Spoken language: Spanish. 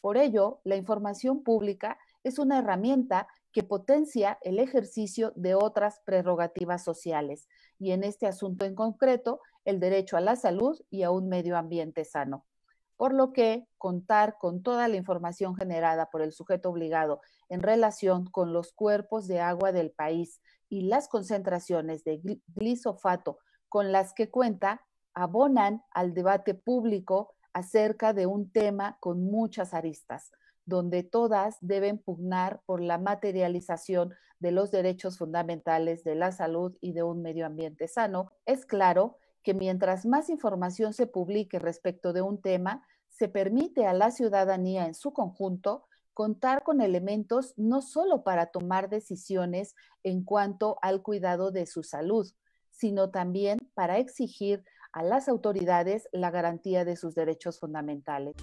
Por ello, la información pública es una herramienta que potencia el ejercicio de otras prerrogativas sociales y en este asunto en concreto, el derecho a la salud y a un medio ambiente sano. Por lo que contar con toda la información generada por el sujeto obligado en relación con los cuerpos de agua del país y las concentraciones de glisofato con las que cuenta abonan al debate público acerca de un tema con muchas aristas, donde todas deben pugnar por la materialización de los derechos fundamentales de la salud y de un medio ambiente sano, es claro que mientras más información se publique respecto de un tema, se permite a la ciudadanía en su conjunto contar con elementos no solo para tomar decisiones en cuanto al cuidado de su salud, sino también para exigir a las autoridades la garantía de sus derechos fundamentales.